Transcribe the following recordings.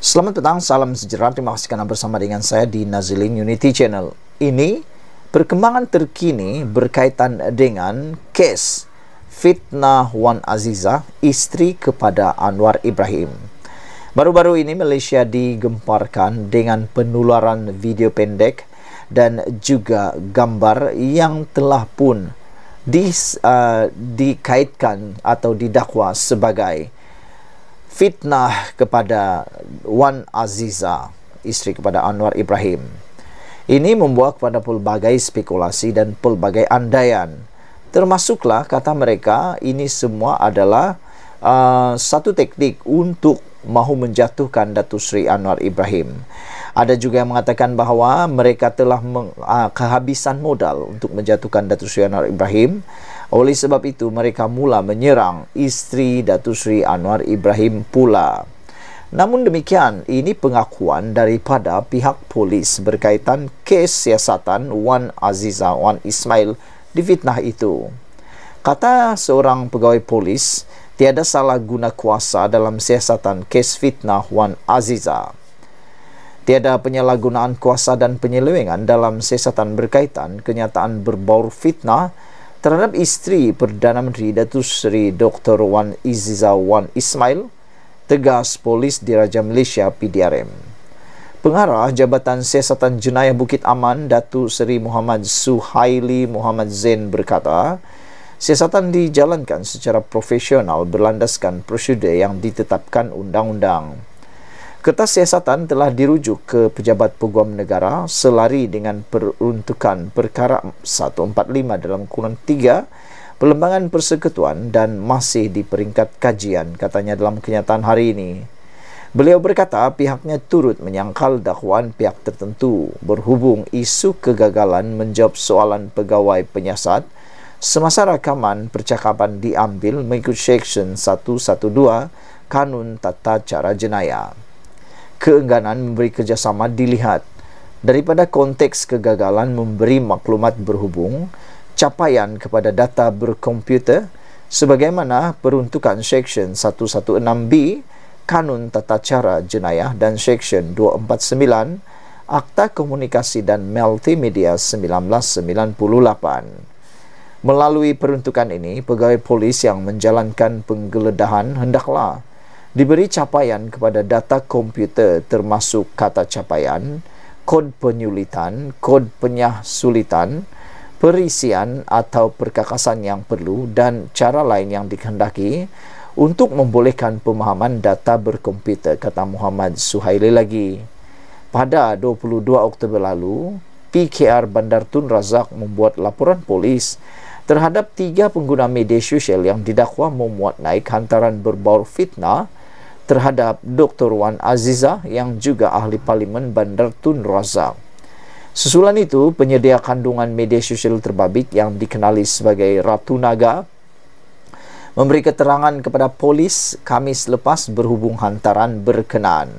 Selamat petang, salam sejahtera. Terima kasih karena bersama dengan saya di Nazilin Unity Channel. Ini perkembangan terkini berkaitan dengan kes fitnah Wan Aziza, istri kepada Anwar Ibrahim. Baru-baru ini Malaysia digemparkan dengan penularan video pendek dan juga gambar yang telah pun di, uh, dikaitkan atau didakwa sebagai fitnah kepada Wan Aziza isteri kepada Anwar Ibrahim ini membuat kepada pelbagai spekulasi dan pelbagai andaian termasuklah kata mereka ini semua adalah uh, satu teknik untuk mahu menjatuhkan Datu Sri Anwar Ibrahim ada juga yang mengatakan bahawa mereka telah meng, uh, kehabisan modal untuk menjatuhkan Datu Sri Anwar Ibrahim oleh sebab itu mereka mula menyerang istri Datu Sri Anwar Ibrahim pula. Namun demikian, ini pengakuan daripada pihak polis berkaitan kes siasatan Wan Aziza Wan Ismail di fitnah itu. Kata seorang pegawai polis, tiada salah guna kuasa dalam siasatan kes fitnah Wan Aziza. Tiada penyalahgunaan kuasa dan penyelewengan dalam siasatan berkaitan kenyataan berbaur fitnah terhadap isteri Perdana Menteri Datuk Seri Dr. Wan Iziza Wan Ismail tegas polis Diraja Malaysia PDRM. Pengarah Jabatan Siasatan Jenayah Bukit Aman Datuk Seri Muhammad Suhaili Muhammad Zain berkata, siasatan dijalankan secara profesional berlandaskan prosedur yang ditetapkan undang-undang. Kertas siasatan telah dirujuk ke Pejabat Peguam Negara selari dengan peruntukan perkara 145 dalam kurun 3 Perlembangan Persekutuan dan masih di peringkat kajian katanya dalam kenyataan hari ini. Beliau berkata pihaknya turut menyangkal dakwaan pihak tertentu berhubung isu kegagalan menjawab soalan pegawai penyiasat semasa rakaman percakapan diambil mengikut Seksyen 112 Kanun Tata Cara Jenayah keengganan memberi kerjasama dilihat daripada konteks kegagalan memberi maklumat berhubung capaian kepada data berkomputer sebagaimana peruntukan Seksyen 116B Kanun Tata Cara Jenayah dan Seksyen 249 Akta Komunikasi dan Multimedia 1998. Melalui peruntukan ini, pegawai polis yang menjalankan penggeledahan hendaklah diberi capaian kepada data komputer termasuk kata capaian, kod penyulitan, kod penyah sulitan, perisian atau perkakasan yang perlu dan cara lain yang dikehendaki untuk membolehkan pemahaman data berkomputer, kata Muhammad Suhaili lagi. Pada 22 Oktober lalu, PKR Bandar Tun Razak membuat laporan polis terhadap tiga pengguna media sosial yang didakwa memuat naik hantaran berbau fitnah terhadap Dr. Wan Aziza yang juga ahli parlimen Bandar Tun Razak. Susulan itu, penyedia kandungan media sosial terbabit yang dikenali sebagai Ratu Naga memberi keterangan kepada polis Kamis lepas berhubung hantaran berkenaan.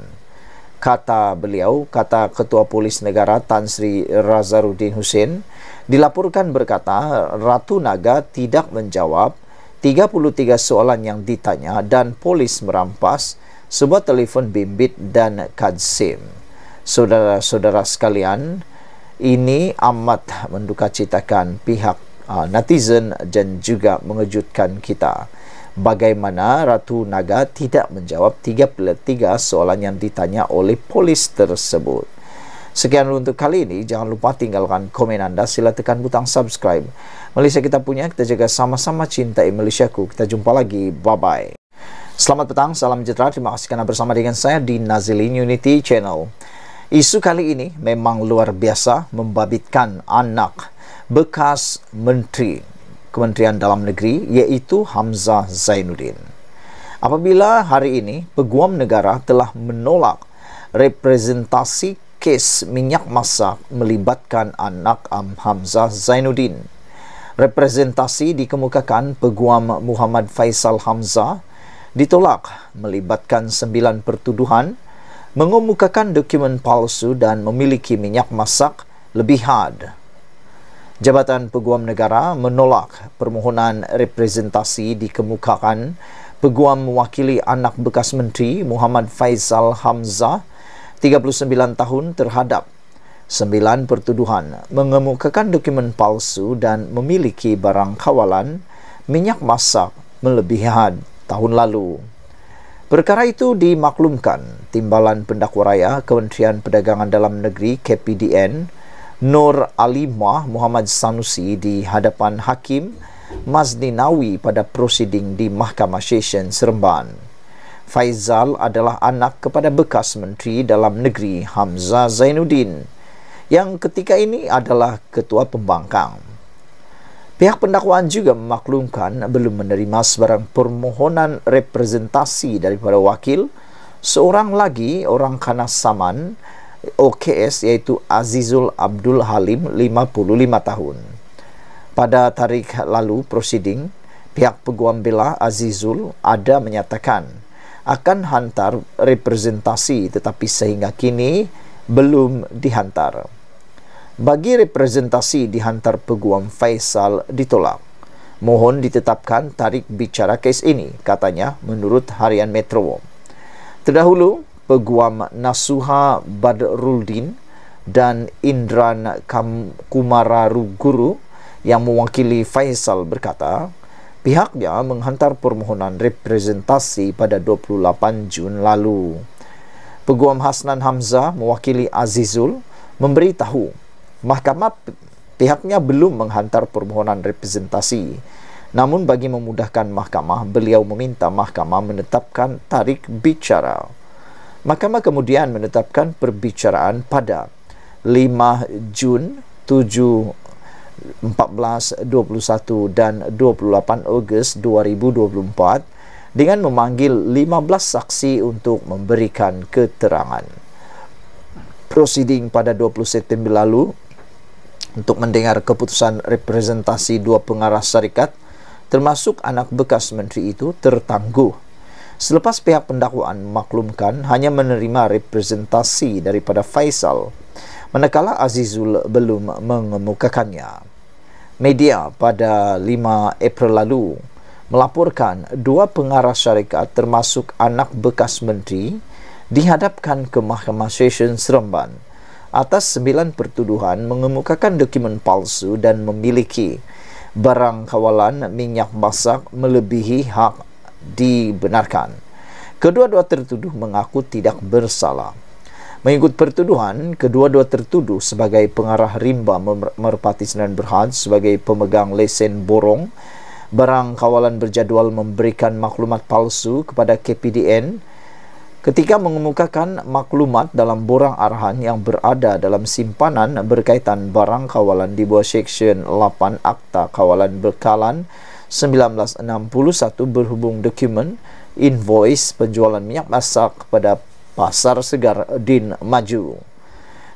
Kata beliau, kata Ketua Polis Negara Tan Sri Razaruddin Hussein, dilaporkan berkata Ratu Naga tidak menjawab 33 soalan yang ditanya dan polis merampas sebuah telefon bimbit dan kad SIM. Saudara-saudara sekalian, ini amat mendukacitakan pihak netizen dan juga mengejutkan kita. Bagaimana Ratu Naga tidak menjawab 33 soalan yang ditanya oleh polis tersebut? Sekian dulu untuk kali ini. Jangan lupa tinggalkan komen anda. Sila tekan butang subscribe. Malaysia kita punya. Kita jaga sama-sama cintai Malaysia ku. Kita jumpa lagi. Bye-bye. Selamat petang. Salam sejahtera. Terima kasih kerana bersama dengan saya di Nazilin Unity Channel. Isu kali ini memang luar biasa membabitkan anak bekas menteri Kementerian Dalam Negeri iaitu Hamzah Zainuddin. Apabila hari ini peguam negara telah menolak representasi kes minyak masak melibatkan anak Am Hamzah Zainuddin. Representasi dikemukakan peguam Muhammad Faisal Hamzah ditolak melibatkan sembilan pertuduhan mengemukakan dokumen palsu dan memiliki minyak masak lebih had. Jabatan Peguam Negara menolak permohonan representasi dikemukakan peguam mewakili anak bekas menteri Muhammad Faisal Hamzah 39 tahun terhadap sembilan pertuduhan mengemukakan dokumen palsu dan memiliki barang kawalan minyak masak melebihi had tahun lalu. Perkara itu dimaklumkan Timbalan Pendakwa Raya Kementerian Perdagangan Dalam Negeri KPDN Nur Alimah Muhammad Sanusi di hadapan Hakim Mazni Nawi pada prosiding di Mahkamah Sesyen Seremban. Faizal adalah anak kepada bekas menteri dalam negeri Hamzah Zainuddin yang ketika ini adalah ketua pembangkang. Pihak pendakwaan juga memaklumkan belum menerima sebarang permohonan representasi daripada wakil seorang lagi orang Kanas Saman OKS iaitu Azizul Abdul Halim 55 tahun. Pada tarikh lalu prosiding, pihak peguam bela Azizul ada menyatakan akan hantar representasi tetapi sehingga kini belum dihantar. Bagi representasi dihantar peguam Faisal ditolak. Mohon ditetapkan tarik bicara kes ini, katanya menurut Harian Metro. Terdahulu, peguam Nasuha Badruldin dan Indran Kumararuguru yang mewakili Faisal berkata, pihaknya menghantar permohonan representasi pada 28 Jun lalu. Peguam Hasnan Hamzah mewakili Azizul memberitahu mahkamah pihaknya belum menghantar permohonan representasi. Namun bagi memudahkan mahkamah, beliau meminta mahkamah menetapkan tarik bicara. Mahkamah kemudian menetapkan perbicaraan pada 5 Jun 14, 21 dan 28 Ogos 2024 dengan memanggil 15 saksi untuk memberikan keterangan. Proceeding pada 20 September lalu untuk mendengar keputusan representasi dua pengarah syarikat termasuk anak bekas menteri itu tertangguh. Selepas pihak pendakwaan maklumkan hanya menerima representasi daripada Faisal, manakala Azizul belum mengemukakannya media pada 5 April lalu melaporkan dua pengarah syarikat termasuk anak bekas menteri dihadapkan ke Mahkamah Session Seremban atas sembilan pertuduhan mengemukakan dokumen palsu dan memiliki barang kawalan minyak masak melebihi hak dibenarkan. Kedua-dua tertuduh mengaku tidak bersalah. Mengikut pertuduhan, kedua-dua tertuduh sebagai pengarah rimba merpati Senan Berhad sebagai pemegang lesen borong barang kawalan berjadual memberikan maklumat palsu kepada KPDN ketika mengemukakan maklumat dalam borang arahan yang berada dalam simpanan berkaitan barang kawalan di bawah Seksyen 8 Akta Kawalan Berkalan 1961 berhubung dokumen invoice penjualan minyak masak kepada Pasar Segar Din Maju.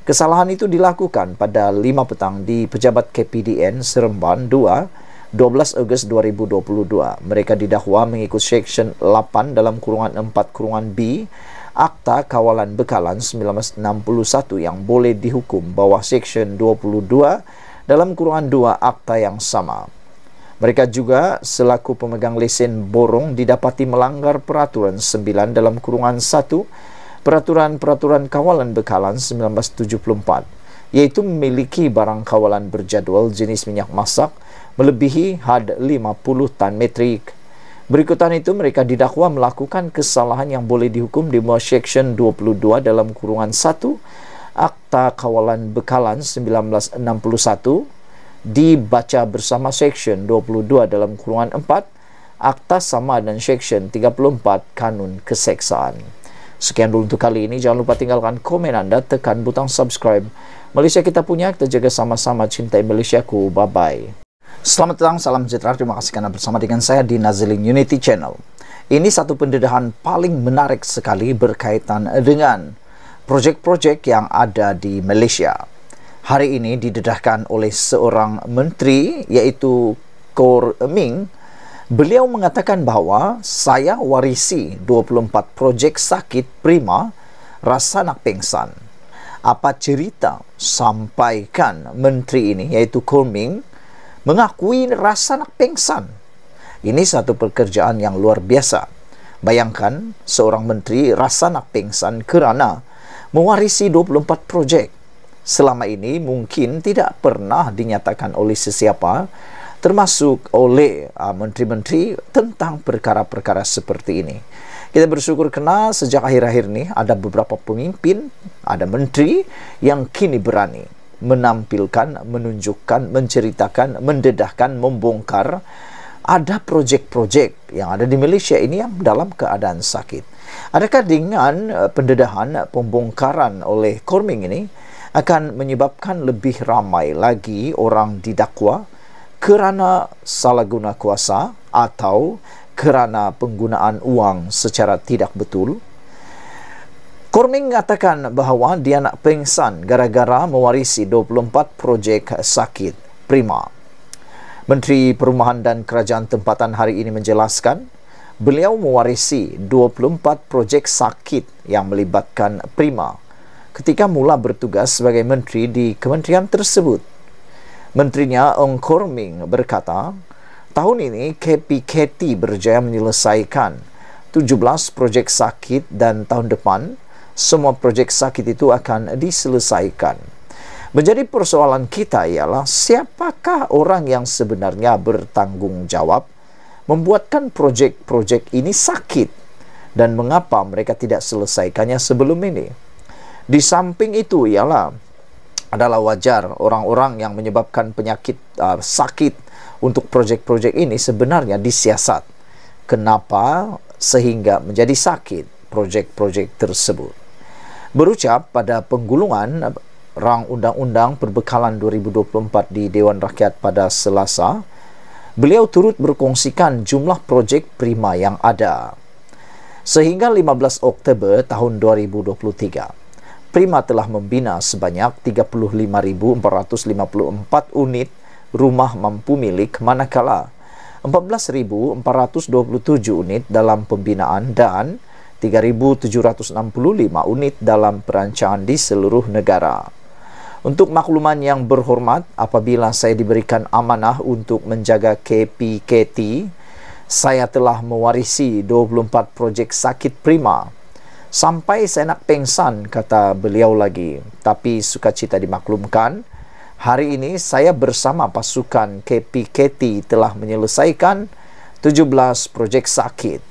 Kesalahan itu dilakukan pada 5 petang di pejabat KPDN Seremban 2 12 Ogos 2022. Mereka didakwa mengikut Seksyen 8 dalam kurungan 4 kurungan B Akta Kawalan Bekalan 1961 yang boleh dihukum bawah Seksyen 22 dalam kurungan 2 akta yang sama. Mereka juga selaku pemegang lesen borong didapati melanggar peraturan 9 dalam kurungan 1 Peraturan-Peraturan Kawalan Bekalan 1974 iaitu memiliki barang kawalan berjadual jenis minyak masak melebihi had 50 tan metrik. Berikutan itu mereka didakwa melakukan kesalahan yang boleh dihukum di bawah Seksyen 22 dalam kurungan 1 Akta Kawalan Bekalan 1961 dibaca bersama Seksyen 22 dalam kurungan 4 Akta Sama dan Seksyen 34 Kanun Keseksaan. Sekian dulu untuk kali ini. Jangan lupa tinggalkan komen anda, tekan butang subscribe. Malaysia kita punya, kita jaga sama-sama cintai Malaysia ku. Bye-bye. Selamat datang, salam sejahtera. Terima kasih karena bersama dengan saya di Nazilin Unity Channel. Ini satu pendedahan paling menarik sekali berkaitan dengan projek-projek yang ada di Malaysia. Hari ini didedahkan oleh seorang menteri yaitu Kor Ming Beliau mengatakan bahawa saya warisi 24 projek sakit prima rasa nak pingsan. Apa cerita sampaikan menteri ini yaitu Kulming mengakui rasa nak pingsan. Ini satu pekerjaan yang luar biasa. Bayangkan seorang menteri rasa nak pingsan kerana mewarisi 24 projek. Selama ini mungkin tidak pernah dinyatakan oleh sesiapa termasuk oleh ah, menteri-menteri uh, tentang perkara-perkara seperti ini. Kita bersyukur kena sejak akhir-akhir ini ada beberapa pemimpin, ada menteri yang kini berani menampilkan, menunjukkan, menceritakan, mendedahkan, membongkar ada projek-projek yang ada di Malaysia ini yang dalam keadaan sakit. Adakah dengan eh, pendedahan eh, pembongkaran oleh Korming ini akan menyebabkan lebih ramai lagi orang didakwa kerana salah guna kuasa atau kerana penggunaan wang secara tidak betul. Korming mengatakan bahawa dia nak pengsan gara-gara mewarisi 24 projek sakit prima. Menteri Perumahan dan Kerajaan Tempatan hari ini menjelaskan beliau mewarisi 24 projek sakit yang melibatkan prima ketika mula bertugas sebagai menteri di kementerian tersebut. Menterinya Ong Korming berkata, tahun ini KPKT berjaya menyelesaikan 17 projek sakit dan tahun depan semua projek sakit itu akan diselesaikan. Menjadi persoalan kita ialah siapakah orang yang sebenarnya bertanggungjawab membuatkan projek-projek ini sakit dan mengapa mereka tidak selesaikannya sebelum ini. Di samping itu ialah adalah wajar orang-orang yang menyebabkan penyakit uh, sakit untuk projek-projek ini sebenarnya disiasat kenapa sehingga menjadi sakit projek-projek tersebut berucap pada penggulungan rang undang-undang perbekalan 2024 di Dewan Rakyat pada Selasa beliau turut berkongsikan jumlah projek prima yang ada sehingga 15 Oktober tahun 2023 Prima telah membina sebanyak 35,454 unit rumah mampu milik manakala 14,427 unit dalam pembinaan dan 3,765 unit dalam perancangan di seluruh negara. Untuk makluman yang berhormat, apabila saya diberikan amanah untuk menjaga KPKT, saya telah mewarisi 24 projek sakit prima. Sampai saya nak pengsan, kata beliau lagi. Tapi sukacita dimaklumkan. Hari ini saya bersama pasukan KPKT telah menyelesaikan 17 projek sakit.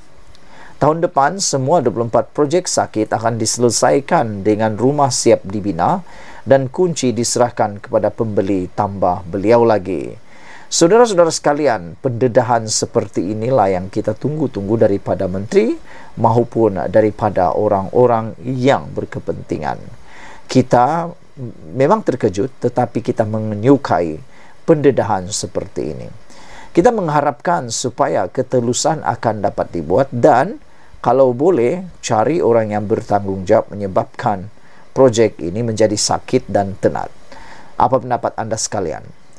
Tahun depan semua 24 projek sakit akan diselesaikan dengan rumah siap dibina dan kunci diserahkan kepada pembeli tambah beliau lagi. Saudara-saudara sekalian, pendedahan seperti inilah yang kita tunggu-tunggu daripada menteri maupun daripada orang-orang yang berkepentingan. Kita memang terkejut tetapi kita menyukai pendedahan seperti ini. Kita mengharapkan supaya ketelusan akan dapat dibuat dan kalau boleh cari orang yang bertanggungjawab menyebabkan projek ini menjadi sakit dan tenat. Apa pendapat anda sekalian?